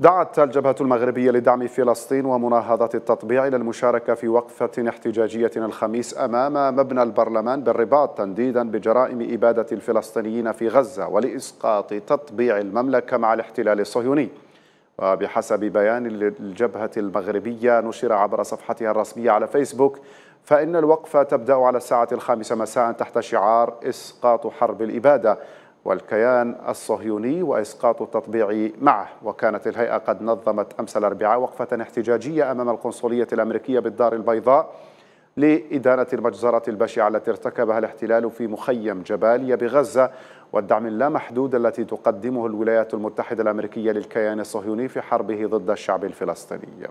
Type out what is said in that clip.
دعت الجبهة المغربية لدعم فلسطين ومناهضة التطبيع إلى المشاركة في وقفة احتجاجية الخميس أمام مبنى البرلمان بالرباط تنديدا بجرائم إبادة الفلسطينيين في غزة ولإسقاط تطبيع المملكة مع الاحتلال الصهيوني وبحسب بيان للجبهة المغربية نشر عبر صفحتها الرسمية على فيسبوك فإن الوقفة تبدأ على الساعة الخامسة مساء تحت شعار إسقاط حرب الإبادة والكيان الصهيوني وإسقاط التطبيع معه وكانت الهيئة قد نظمت أمس الأربعاء وقفة احتجاجية أمام القنصلية الأمريكية بالدار البيضاء لإدانة المجزرة البشعة التي ارتكبها الاحتلال في مخيم جباليا بغزة والدعم اللامحدود التي تقدمه الولايات المتحدة الأمريكية للكيان الصهيوني في حربه ضد الشعب الفلسطيني